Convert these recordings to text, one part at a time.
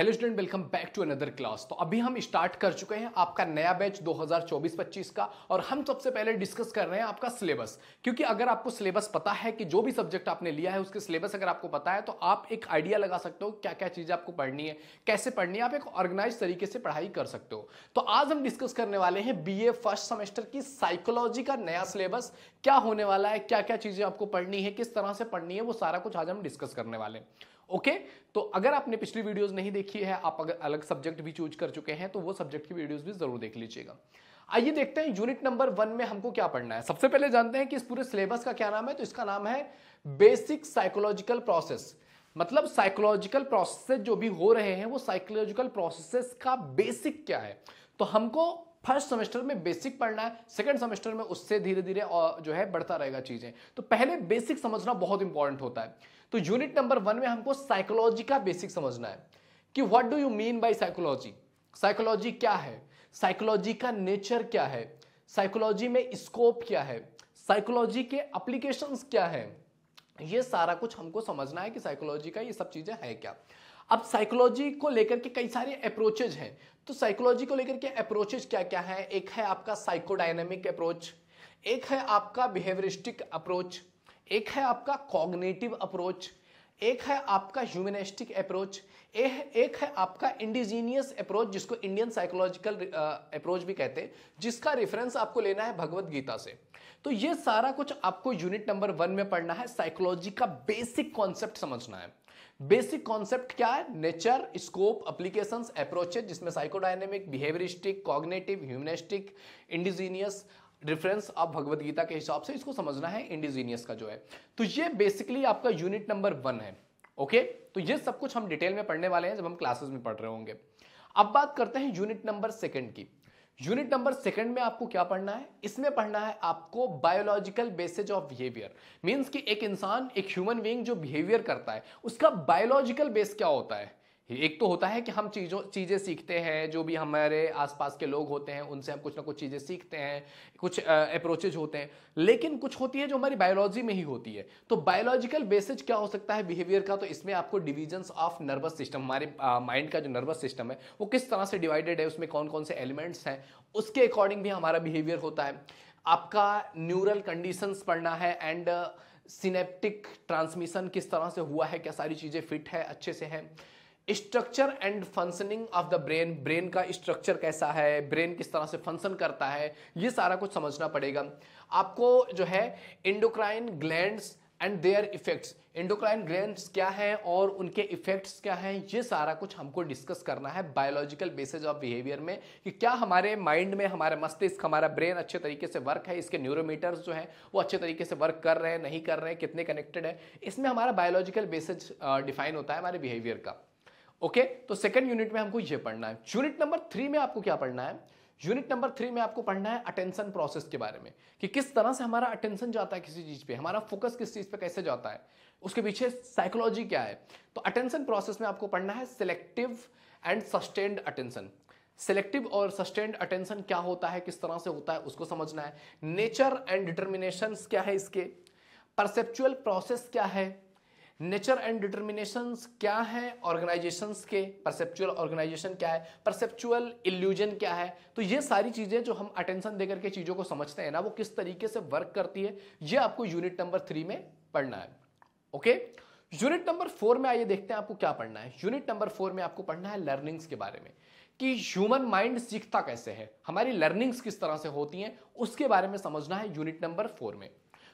hello student welcome back to another class तो अभी हम स्टार्ट कर चुके हैं आपका नया बैच 2024-25 का और हम सबसे पहले डिस्कस कर रहे हैं आपका सिलेबस क्योंकि अगर आपको सिलेबस पता है कि जो भी सब्जेक्ट आपने लिया है उसके सिलेबस अगर आपको पता है तो आप एक आइडिया लगा सकते हो क्या क्या चीज़ें आपको पढ़नी है कैसे पढ़नी है आप एक ऑर्गेनाइज तरीके से पढ़ाई कर सकते हो तो आज हम डिस्कस करने वाले हैं बी फर्स्ट सेमेस्टर की साइकोलॉजी का नया सिलेबस क्या होने वाला है क्या क्या चीज़ें आपको पढ़नी है किस तरह से पढ़नी है वो सारा कुछ आज हम डिस्कस करने वाले हैं ओके तो अगर आपने पिछली वीडियोस नहीं देखी है आप अगर अलग सब्जेक्ट भी चूज कर चुके हैं तो वो सब्जेक्ट की वीडियोस भी जरूर देख लीजिएगा आइए देखते हैं यूनिट नंबर वन में हमको क्या पढ़ना है सबसे पहले जानते हैं कि इस पूरे सिलेबस का क्या नाम है तो इसका नाम है बेसिक साइकोलॉजिकल प्रोसेस मतलब साइकोलॉजिकल प्रोसेस जो भी हो रहे हैं वो साइकोलॉजिकल प्रोसेस का बेसिक क्या है तो हमको फर्स्ट सेमेस्टर में बेसिक पढ़ना है सेकंड सेमेस्टर में उससे धीरे धीरे जो है बढ़ता रहेगा चीज़ें तो पहले बेसिक समझना बहुत इंपॉर्टेंट होता है तो यूनिट नंबर वन में हमको साइकोलॉजी का बेसिक समझना है कि what do you mean by psychology psychology क्या है साइकोलॉजी का नेचर क्या है साइकोलॉजी में स्कोप क्या है साइकोलॉजी के अप्लीकेशन क्या है ये सारा कुछ हमको समझना है कि साइकोलॉजी का ये सब चीज़ें है क्या अब साइकोलॉजी को लेकर के कई सारे अप्रोचेज हैं तो साइकोलॉजी को लेकर के अप्रोचेज क्या क्या है एक है आपका साइकोडायनेमिक अप्रोच एक है आपका बिहेवियरिस्टिक अप्रोच एक है आपका कॉग्नेटिव अप्रोच एक है आपका ह्यूमनिस्टिक अप्रोच एक है आपका इंडिजीनियस अप्रोच जिसको इंडियन साइकोलॉजिकल अप्रोच भी कहते हैं जिसका रेफरेंस आपको लेना है भगवत गीता से तो ये सारा कुछ आपको यूनिट नंबर वन में पढ़ना है साइकोलॉजी का बेसिक कॉन्सेप्ट समझना है बेसिक कॉन्सेप्ट क्या है नेचर स्कोप अप्लीकेशन अप्रोचेज जिसमें psychodynamic behaviouristic cognitive humanistic indigenous reference आप भगवत गीता के हिसाब से इसको समझना है इंडिजीनियस का जो है तो ये बेसिकली आपका यूनिट नंबर वन है ओके तो ये सब कुछ हम डिटेल में पढ़ने वाले हैं जब हम क्लासेस में पढ़ रहे होंगे अब बात करते हैं यूनिट नंबर सेकंड की यूनिट नंबर सेकंड में आपको क्या पढ़ना है इसमें पढ़ना है आपको biological basis of behaviour means कि एक इंसान एक ह्यूमन बींग जो बिहेवियर करता है उसका बायोलॉजिकल बेस क्या होता है एक तो होता है कि हम चीज़ों चीज़ें सीखते हैं जो भी हमारे आसपास के लोग होते हैं उनसे हम कुछ ना कुछ चीज़ें सीखते हैं कुछ अप्रोचेज होते हैं लेकिन कुछ होती है जो हमारी बायोलॉजी में ही होती है तो बायोलॉजिकल बेसिस क्या हो सकता है बिहेवियर का तो इसमें आपको डिविजन्स ऑफ नर्वस सिस्टम हमारे माइंड का जो नर्वस सिस्टम है वो किस तरह से डिवाइडेड है उसमें कौन कौन से एलिमेंट्स हैं उसके अकॉर्डिंग भी हमारा बिहेवियर होता है आपका न्यूरल कंडीशंस पढ़ना है एंड सिनेप्टिक ट्रांसमिशन किस तरह से हुआ है क्या सारी चीज़ें फिट है अच्छे से हैं structure and functioning of the brain brain का स्ट्रक्चर कैसा है ब्रेन किस तरह से फंक्शन करता है ये सारा कुछ समझना पड़ेगा आपको जो है endocrine glands and their effects endocrine glands क्या हैं और उनके इफेक्ट्स क्या हैं ये सारा कुछ हमको डिस्कस करना है बायोलॉजिकल बेसिस ऑफ बिहेवियर में कि क्या हमारे माइंड में हमारे मस्तिष्क हमारा ब्रेन अच्छे तरीके से वर्क है इसके न्यूरोमीटर्स जो है वो अच्छे तरीके से वर्क कर रहे हैं नहीं कर रहे हैं कितने कनेक्टेड है इसमें हमारा बायोलॉजिकल बेसिस डिफाइन होता है हमारे बिहेवियर का ओके तो सेकंड यूनिट में हमको ये पढ़ना है यूनिट नंबर थ्री में आपको क्या पढ़ना है यूनिट नंबर थ्री में आपको पढ़ना है अटेंशन प्रोसेस के बारे में कि किस तरह से हमारा अटेंशन जाता है किसी चीज़ पे हमारा फोकस किस चीज़ पे कैसे जाता है उसके पीछे साइकोलॉजी क्या है तो अटेंशन प्रोसेस में आपको पढ़ना है selective and sustained attention selective और सस्टेन्ड अटेंशन क्या होता है किस तरह से होता है उसको समझना है नेचर एंड डिटर्मिनेशन क्या है इसके परसेप्चुअल प्रोसेस क्या है नेचर एंड डिटर्मिनेशन क्या है ऑर्गेनाइजेशन के परसेप्चुअल ऑर्गेनाइजेशन क्या है परसेप्चुअल इल्यूजन क्या है तो ये सारी चीज़ें जो हम अटेंशन देकर के चीज़ों को समझते हैं ना वो किस तरीके से वर्क करती है ये आपको यूनिट नंबर थ्री में पढ़ना है ओके यूनिट नंबर फोर में आइए देखते हैं आपको क्या पढ़ना है यूनिट नंबर फोर में आपको पढ़ना है लर्निंग्स के बारे में कि ह्यूमन माइंड सीखता कैसे है हमारी लर्निंग्स किस तरह से होती हैं उसके बारे में समझना है यूनिट नंबर फोर में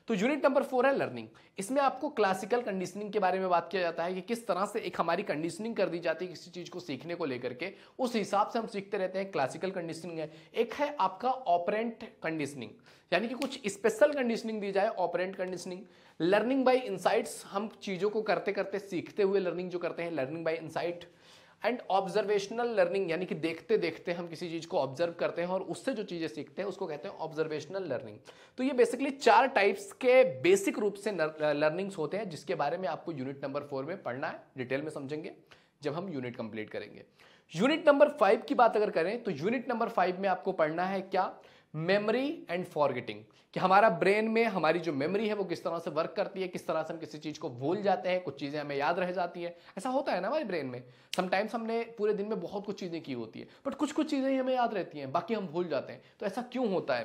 तो यूनिट नंबर फोर है लर्निंग इसमें आपको क्लासिकल कंडीशनिंग के बारे में बात किया जाता है कि किस तरह से एक हमारी कंडीशनिंग कर दी जाती है किसी चीज़ को सीखने को लेकर के उस हिसाब से हम सीखते रहते हैं क्लासिकल कंडीशनिंग है एक है आपका ऑपरेंट कंडीशनिंग यानी कि कुछ स्पेशल कंडीशनिंग दी जाए operant conditioning learning by insights हम चीज़ों को करते करते सीखते हुए लर्निंग जो करते हैं learning by insight and observational learning यानी कि देखते देखते हम किसी चीज़ को ऑब्जर्व करते हैं और उससे जो चीज़ें सीखते हैं उसको कहते हैं ऑब्जर्वेशनल लर्निंग तो ये बेसिकली चार टाइप्स के बेसिक रूप से लर्निंग्स होते हैं जिसके बारे में आपको यूनिट नंबर फोर में पढ़ना है डिटेल में समझेंगे जब हम यूनिट कंप्लीट करेंगे यूनिट नंबर फाइव की बात अगर करें तो यूनिट नंबर फाइव में आपको पढ़ना है क्या मेमोरी एंड फॉरगेटिंग कि हमारा ब्रेन में हमारी जो मेमोरी है वो किस तरह से वर्क करती है किस तरह से हम किसी चीज़ को भूल जाते हैं कुछ चीज़ें हमें याद रह जाती है ऐसा होता है ना हमारे ब्रेन में समटाइम्स हमने पूरे दिन में बहुत कुछ चीज़ें की होती है बट कुछ कुछ चीज़ें ही हमें याद रहती हैं बाकी हम भूल जाते हैं तो ऐसा क्यों होता है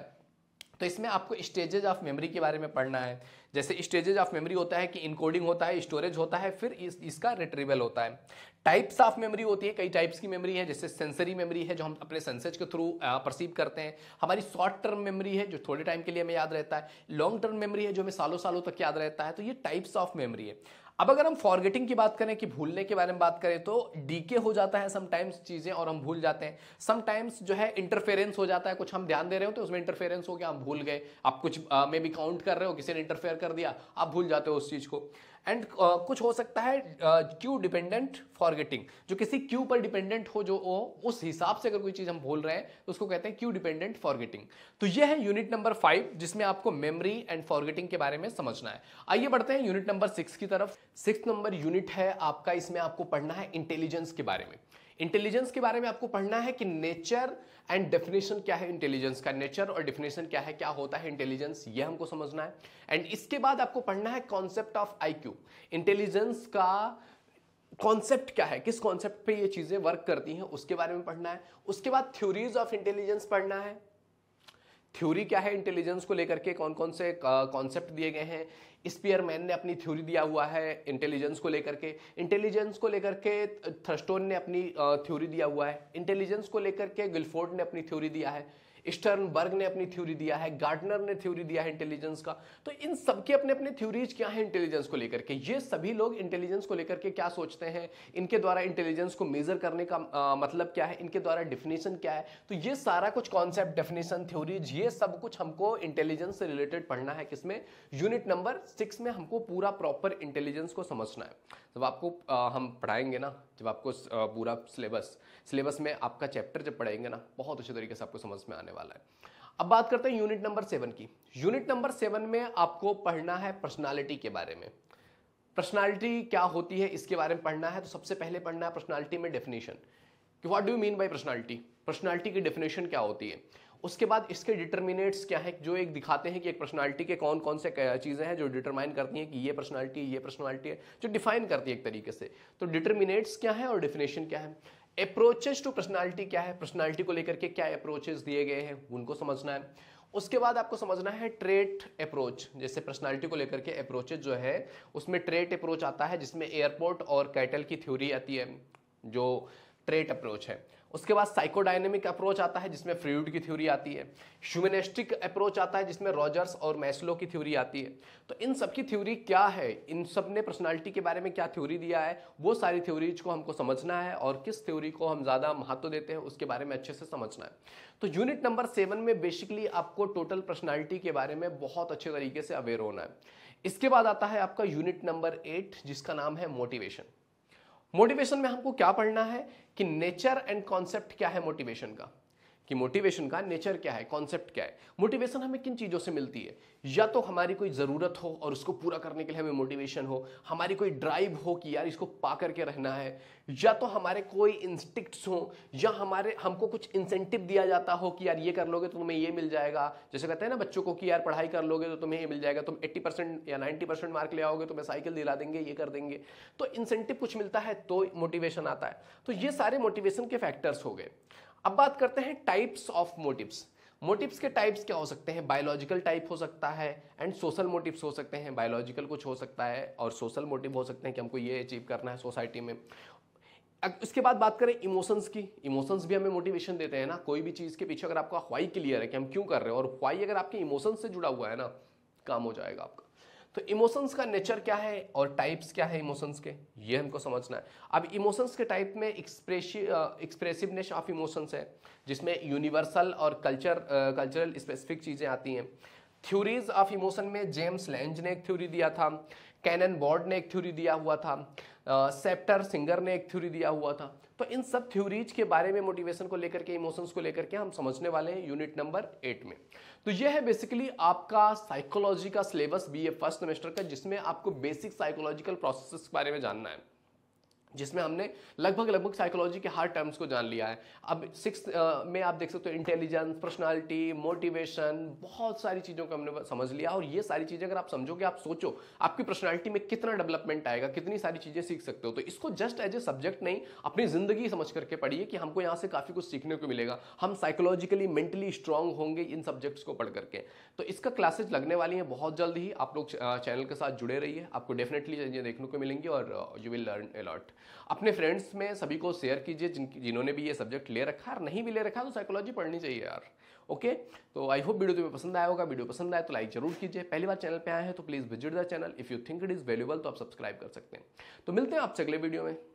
तो इसमें आपको स्टेजेज ऑफ मेमोरी के बारे में पढ़ना है जैसे स्टेजेज ऑफ मेमोरी होता है कि इनकोडिंग होता है स्टोरेज होता है फिर इस, इसका रिट्रीवल होता है टाइप्स ऑफ मेमोरी होती है कई टाइप्स की मेमोरी है जैसे सेंसरी मेमोरी है जो हम अपने सेंसेज के थ्रू परसीव करते हैं हमारी शॉर्ट टर्म मेमोरी है जो थोड़े टाइम के लिए हमें याद रहता है लॉन्ग टर्म मेमोरी है जो हमें सालों सालों तक याद रहता है तो ये टाइप्स ऑफ मेमोरी है अब अगर हम फॉरगेटिंग की बात करें कि भूलने के बारे में बात करें तो डीके हो जाता है समटाइम्स चीज़ें और हम भूल जाते हैं समटाइम्स जो है इंटरफेरेंस हो जाता है कुछ हम ध्यान दे रहे हो तो उसमें इंटरफेरेंस हो गया हम भूल गए आप कुछ में भी काउंट कर रहे हो किसी ने इंटरफेयर कर दिया आप भूल जाते हो उस चीज़ को एंड uh, कुछ हो सकता है क्यू डिपेंडेंट फॉरगेटिंग जो किसी क्यू पर डिपेंडेंट हो जो हो उस हिसाब से अगर कोई चीज़ हम भूल रहे हैं तो उसको कहते हैं क्यू डिपेंडेंट फॉरगेटिंग तो ये है यूनिट नंबर फाइव जिसमें आपको मेमरी एंड फॉरगेटिंग के बारे में समझना है आइए बढ़ते हैं यूनिट नंबर सिक्स की तरफ सिक्स नंबर यूनिट है आपका इसमें आपको पढ़ना है इंटेलिजेंस के बारे में इंटेलिजेंस के बारे में आपको पढ़ना है कि नेचर एंड डेफिनेशन क्या है इंटेलिजेंस का नेचर और डेफिनेशन क्या है क्या होता है इंटेलिजेंस ये हमको समझना है एंड इसके बाद आपको पढ़ना है कॉन्सेप्ट ऑफ आईक्यू इंटेलिजेंस का कॉन्सेप्ट क्या है किस कॉन्सेप्ट पे ये चीज़ें वर्क करती हैं उसके बारे में पढ़ना है उसके बाद थ्योरीज ऑफ इंटेलिजेंस पढ़ना है थ्योरी क्या है इंटेलिजेंस को लेकर के कौन कौन से कॉन्सेप्ट दिए गए हैं स्पीयरमैन ने अपनी थ्योरी दिया हुआ है इंटेलिजेंस को लेकर के इंटेलिजेंस को लेकर के थ्रस्टोन ने अपनी थ्योरी दिया हुआ है इंटेलिजेंस को लेकर के गिलफोर्ड ने अपनी थ्योरी दिया है बर्ग ने अपनी थ्योरी दिया है गार्डनर ने थ्योरी दिया है इंटेलिजेंस का तो इन सबके अपने अपने थ्योरीज क्या है इंटेलिजेंस को लेकर के ये सभी लोग इंटेलिजेंस को लेकर के क्या सोचते हैं इनके द्वारा इंटेलिजेंस को मेजर करने का आ, मतलब क्या है इनके द्वारा डेफिनेशन क्या है तो ये सारा कुछ कॉन्सेप्ट डेफिनेशन थ्योरीज ये सब कुछ हमको इंटेलिजेंस से रिलेटेड पढ़ना है किसमें यूनिट नंबर सिक्स में हमको पूरा प्रॉपर इंटेलिजेंस को समझना है जब आपको आ, हम पढ़ाएंगे ना जब आपको पूरा सिलेबस सिलेबस में आपका चैप्टर जब पढ़ाएंगे ना बहुत अच्छे तरीके से आपको समझ में आने वाला है अब बात करते हैं यूनिट नंबर सेवन की यूनिट नंबर सेवन में आपको पढ़ना है पर्सनैलिटी के बारे में पर्सनैलिटी क्या होती है इसके बारे में पढ़ना है तो सबसे पहले पढ़ना है पर्सनैलिटी में डेफिनेशन कि what do mean by personality personality की डेफिनेशन क्या होती है उसके बाद इसके डिटर्मिनेट्स क्या है जो एक दिखाते हैं कि एक पर्सनालिटी के कौन कौन से चीज़ें हैं जो डिटरमाइन करती हैं कि ये पर्सनालिटी ये पर्सनालिटी है जो डिफाइन करती है एक तरीके से तो डिटर्मिनेट्स क्या है और डेफिनेशन क्या है अप्रोचेज टू पर्सनैलिटी क्या है पर्सनैलिटी को लेकर के क्या अप्रोचेज दिए गए हैं उनको समझना है उसके बाद आपको समझना है ट्रेट अप्रोच जैसे पर्सनालिटी को लेकर के अप्रोचेज जो है उसमें ट्रेट अप्रोच आता है जिसमें एयरपोर्ट और कैटल की थ्योरी आती है जो ट्रेट अप्रोच है उसके बाद साइकोडायनेमिक अप्रोच आता है जिसमें फ्रीड की थ्योरी आती है ह्यूमनिस्टिक अप्रोच आता है जिसमें रॉजर्स और मैस्लो की थ्योरी आती है तो इन सब की थ्योरी क्या है इन सब ने पर्सनालिटी के बारे में क्या थ्योरी दिया है वो सारी थ्योरीज को हमको समझना है और किस थ्योरी को हम ज़्यादा महत्व देते हैं उसके बारे में अच्छे से समझना है तो यूनिट नंबर सेवन में बेसिकली आपको टोटल पर्सनैलिटी के बारे में बहुत अच्छे तरीके से अवेयर होना है इसके बाद आता है आपका यूनिट नंबर एट जिसका नाम है मोटिवेशन मोटिवेशन में हमको क्या पढ़ना है कि नेचर एंड कॉन्सेप्ट क्या है मोटिवेशन का कि मोटिवेशन का नेचर क्या है कॉन्सेप्ट क्या है मोटिवेशन हमें किन चीज़ों से मिलती है या तो हमारी कोई ज़रूरत हो और उसको पूरा करने के लिए हमें मोटिवेशन हो हमारी कोई ड्राइव हो कि यार इसको पा करके रहना है या तो हमारे कोई इंस्टिक्ट्स हो या हमारे हमको कुछ इंसेंटिव दिया जाता हो कि यार ये कर लोगे तो तुम्हें ये मिल जाएगा जैसे कहते हैं ना बच्चों को कि यार पढ़ाई कर लोगे तो तुम्हें ये मिल जाएगा तुम एट्टी परसेंट या नाइन्टी परसेंट मार्क ले आओगे तुम्हें साइकिल दिला देंगे ये कर देंगे तो इंसेंटिव कुछ मिलता है तो मोटिवेशन आता है तो ये सारे मोटिवेशन के फैक्टर्स हो गए अब बात करते हैं टाइप्स ऑफ मोटिव्स मोटिव्स के टाइप्स क्या हो सकते हैं बायोलॉजिकल टाइप हो सकता है एंड सोशल मोटिव्स हो सकते हैं बायोलॉजिकल कुछ हो सकता है और सोशल मोटिव हो सकते हैं कि हमको ये अचीव करना है सोसाइटी में उसके बाद बात करें इमोशंस की इमोशंस भी हमें मोटिवेशन देते हैं ना कोई भी चीज़ के पीछे अगर आपका ख्वाई क्लियर है कि हम क्यों कर रहे हैं और ख्वाई अगर आपके इमोशंस से जुड़ा हुआ है ना काम हो जाएगा आपका तो इमोशंस का नेचर क्या है और टाइप्स क्या है इमोशंस के ये हमको समझना है अब इमोशंस के टाइप में एक्सप्रेसिवनेस ऑफ इमोशंस है जिसमें यूनिवर्सल और कल्चर कल्चरल स्पेसिफिक चीज़ें आती हैं थ्योरीज ऑफ इमोशन में जेम्स लैंज ने एक थ्योरी दिया था कैनन बॉर्ड ने एक थ्योरी दिया हुआ था सेप्टर सिंगर ने एक थ्योरी दिया हुआ था तो इन सब थ्योरीज के बारे में मोटिवेशन को लेकर के इमोशंस को लेकर के हम समझने वाले हैं यूनिट नंबर एट में तो यह है बेसिकली आपका साइकोलॉजी का syllabus B A first semester का जिसमें आपको बेसिक साइकोलॉजिकल प्रोसेस के बारे में जानना है जिसमें हमने लगभग लगभग साइकोलॉजी के हर टर्म्स को जान लिया है अब सिक्स में आप देख सकते हो इंटेलिजेंस पर्सनालिटी मोटिवेशन बहुत सारी चीज़ों को हमने समझ लिया और ये सारी चीज़ें अगर आप समझोगे आप सोचो आपकी पर्सनालिटी में कितना डेवलपमेंट आएगा कितनी सारी चीज़ें सीख सकते हो तो इसको जस्ट एज ए सब्जेक्ट नहीं अपनी ज़िंदगी समझ करके पढ़िए कि हमको यहाँ से काफ़ी कुछ सीखने को मिलेगा हम साइकोलॉजिकली मेंटली स्ट्रांग होंगे इन सब्जेक्ट्स को पढ़ करके तो इसका क्लासेज लगने वाली हैं बहुत जल्द ही आप लोग चैनल के साथ जुड़े रहिए आपको डेफिनेटली चीज़ें देखने को मिलेंगी और यू विल लर्न अलॉट अपने फ्रेंड्स में सभी को शेयर कीजिए जिन जिन्होंने भी ये सब्जेक्ट ले रखा और नहीं भी ले रखा तो साइकोलॉजी पढ़नी चाहिए यार ओके तो आई होप वीडियो तुम्हें पसंद आया होगा वीडियो पसंद आए तो लाइक जरूर कीजिए पहली बार चैनल पर आए हैं तो please visit the channel if you think it is valuable तो आप सब्सक्राइब कर सकते हैं तो मिलते हैं आपसे अगले वीडियो में